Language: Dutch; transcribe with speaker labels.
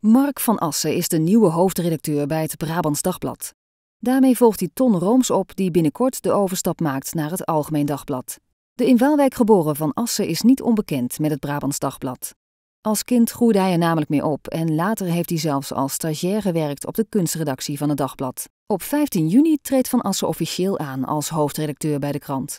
Speaker 1: Mark van Assen is de nieuwe hoofdredacteur bij het Brabants Dagblad. Daarmee volgt hij Ton Rooms op, die binnenkort de overstap maakt naar het Algemeen Dagblad. De in Waalwijk geboren Van Assen is niet onbekend met het Brabants Dagblad. Als kind groeide hij er namelijk mee op en later heeft hij zelfs als stagiair gewerkt op de kunstredactie van het dagblad. Op 15 juni treedt Van Assen officieel aan als hoofdredacteur bij de krant.